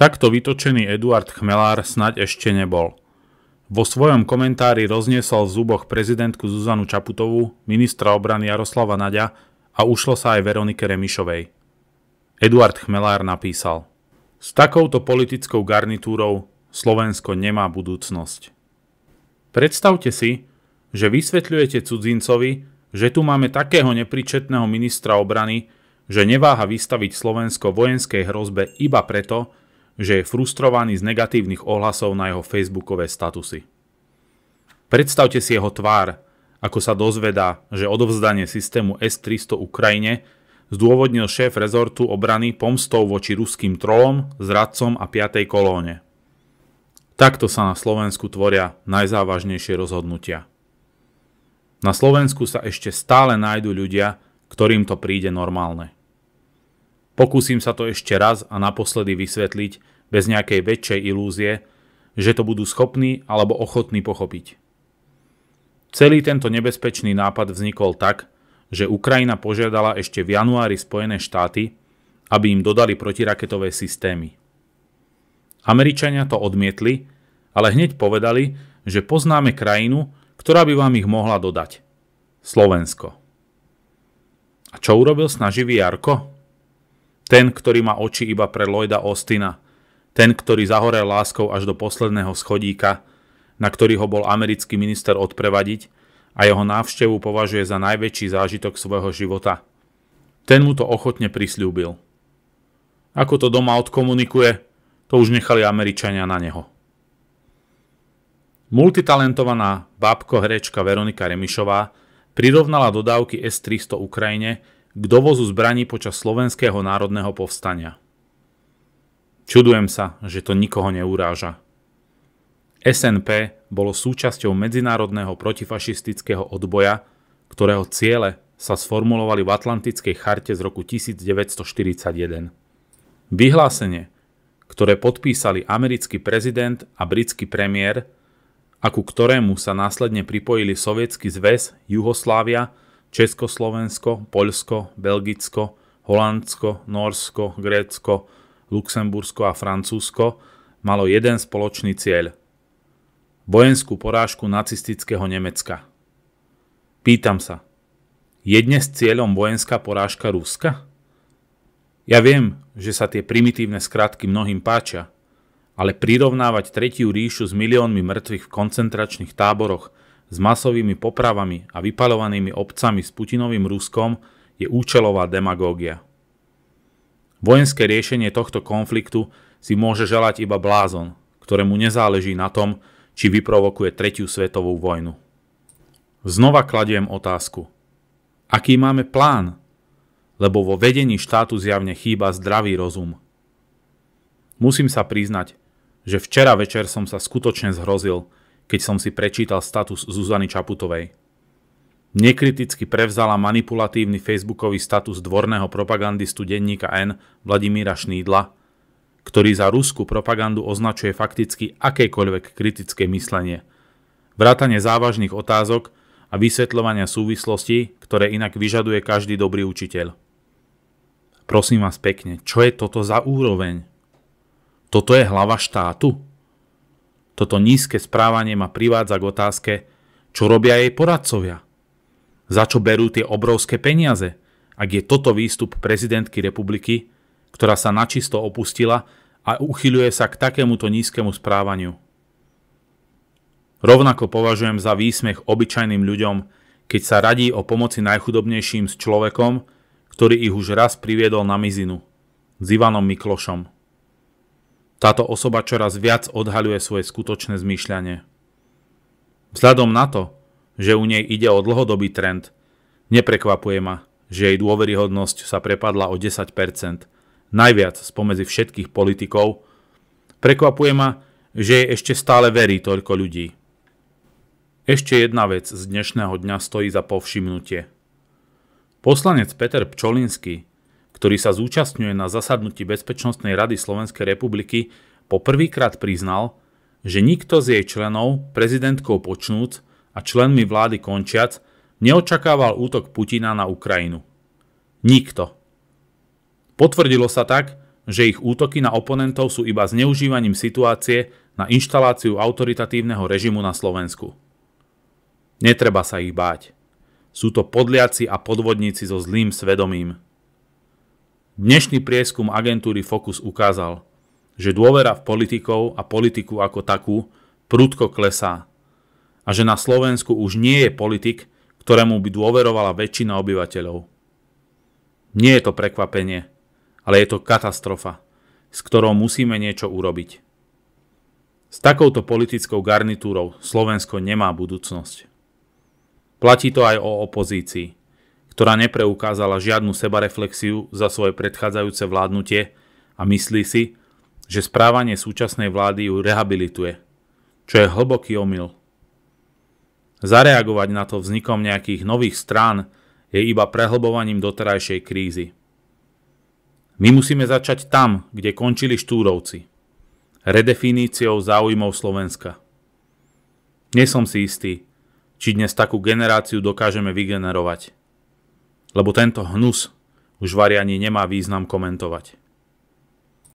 Takto vytočený Eduard Chmelár snať ešte nebol. Vo svojom komentári rozniesol v zuboch prezidentku Zuzanu Čaputovú, ministra obrany Jaroslava Nadia a ušlo sa aj Veronike Remišovej. Eduard Chmelár napísal S takouto politickou garnitúrou Slovensko nemá budúcnosť. Predstavte si, že vysvetľujete cudzincovi, že tu máme takého nepričetného ministra obrany, že neváha vystaviť Slovensko vojenskej hrozbe iba preto, že je frustrovaný z negatívnych ohlasov na jeho facebookové statusy. Predstavte si jeho tvár, ako sa dozvedá, že odovzdanie systému S-300 Ukrajine zdôvodnil šéf rezortu obrany pomstou voči ruským trolom, zradcom a piatej kolóne. Takto sa na Slovensku tvoria najzávažnejšie rozhodnutia. Na Slovensku sa ešte stále nájdu ľudia, ktorým to príde normálne. Pokúsim sa to ešte raz a naposledy vysvetliť, bez nejakej väčšej ilúzie, že to budú schopní alebo ochotní pochopiť. Celý tento nebezpečný nápad vznikol tak, že Ukrajina požiadala ešte v januári Spojené štáty, aby im dodali protiraketové systémy. Američania to odmietli, ale hneď povedali, že poznáme krajinu, ktorá by vám ich mohla dodať. Slovensko. A čo urobil snaživý Jarko? Ten, ktorý má oči iba pre Lloyda Austina. Ten, ktorý zahorel láskou až do posledného schodíka, na ktorý ho bol americký minister odprevadiť a jeho návštevu považuje za najväčší zážitok svojho života. Ten mu to ochotne prislúbil. Ako to doma odkomunikuje, to už nechali Američania na neho. Multitalentovaná bábko herečka Veronika Remišová prirovnala dodávky S-300 Ukrajine k dovozu zbraní počas Slovenského národného povstania. Čudujem sa, že to nikoho neuráža. SNP bolo súčasťou medzinárodného protifašistického odboja, ktorého ciele sa sformulovali v Atlantickej charte z roku 1941. Vyhlásenie, ktoré podpísali americký prezident a britský premiér a ku ktorému sa následne pripojili sovietský zväz, Juhoslávia Československo, Poľsko, Belgicko, Holandsko, Norsko, Grécko, Luxembursko a Francúzsko malo jeden spoločný cieľ – vojenskú porážku nacistického Nemecka. Pýtam sa, je dnes cieľom vojenská porážka Ruska? Ja viem, že sa tie primitívne skratky mnohým páčia, ale prirovnávať tretiu ríšu s miliónmi mŕtvych v koncentračných táboroch s masovými popravami a vypalovanými obcami s Putinovým Ruskom je účelová demagógia. Vojenské riešenie tohto konfliktu si môže želať iba blázon, ktorému nezáleží na tom, či vyprovokuje tretiu svetovú vojnu. Znova kladiem otázku. Aký máme plán? Lebo vo vedení štátu zjavne chýba zdravý rozum. Musím sa priznať, že včera večer som sa skutočne zhrozil – keď som si prečítal status Zuzany Čaputovej. Nekriticky prevzala manipulatívny facebookový status dvorného propagandistu denníka N Vladimíra Šnídla, ktorý za ruskú propagandu označuje fakticky akékoľvek kritické myslenie, vrátanie závažných otázok a vysvetľovania súvislostí, ktoré inak vyžaduje každý dobrý učiteľ. Prosím vás pekne, čo je toto za úroveň? Toto je hlava štátu? Toto nízke správanie ma privádza k otázke, čo robia jej poradcovia? Za čo berú tie obrovské peniaze, ak je toto výstup prezidentky republiky, ktorá sa načisto opustila a uchyľuje sa k takémuto nízkemu správaniu? Rovnako považujem za výsmech obyčajným ľuďom, keď sa radí o pomoci najchudobnejším s človekom, ktorý ich už raz priviedol na mizinu, s Ivanom Miklošom. Táto osoba čoraz viac odhaľuje svoje skutočné zmýšľanie. Vzhľadom na to, že u nej ide o dlhodobý trend, neprekvapuje ma, že jej dôveryhodnosť sa prepadla o 10%, najviac spomedzi všetkých politikov. Prekvapuje ma, že jej ešte stále verí toľko ľudí. Ešte jedna vec z dnešného dňa stojí za povšimnutie. Poslanec Peter Pčolinsky ktorý sa zúčastňuje na zasadnutí Bezpečnostnej rady Slovenskej republiky, poprvýkrát priznal, že nikto z jej členov, prezidentkou počnúc a členmi vlády končiac, neočakával útok Putina na Ukrajinu. Nikto. Potvrdilo sa tak, že ich útoky na oponentov sú iba zneužívaním situácie na inštaláciu autoritatívneho režimu na Slovensku. Netreba sa ich báť. Sú to podliaci a podvodníci so zlým svedomím. Dnešný prieskum agentúry Focus ukázal, že dôvera v politikov a politiku ako takú prudko klesá a že na Slovensku už nie je politik, ktorému by dôverovala väčšina obyvateľov. Nie je to prekvapenie, ale je to katastrofa, s ktorou musíme niečo urobiť. S takouto politickou garnitúrou Slovensko nemá budúcnosť. Platí to aj o opozícii – ktorá nepreukázala žiadnu sebareflexiu za svoje predchádzajúce vládnutie a myslí si, že správanie súčasnej vlády ju rehabilituje, čo je hlboký omyl. Zareagovať na to vznikom nejakých nových strán je iba prehlbovaním doterajšej krízy. My musíme začať tam, kde končili štúrovci. Redefiníciou záujmov Slovenska. Nesom si istý, či dnes takú generáciu dokážeme vygenerovať lebo tento hnus už variani nemá význam komentovať.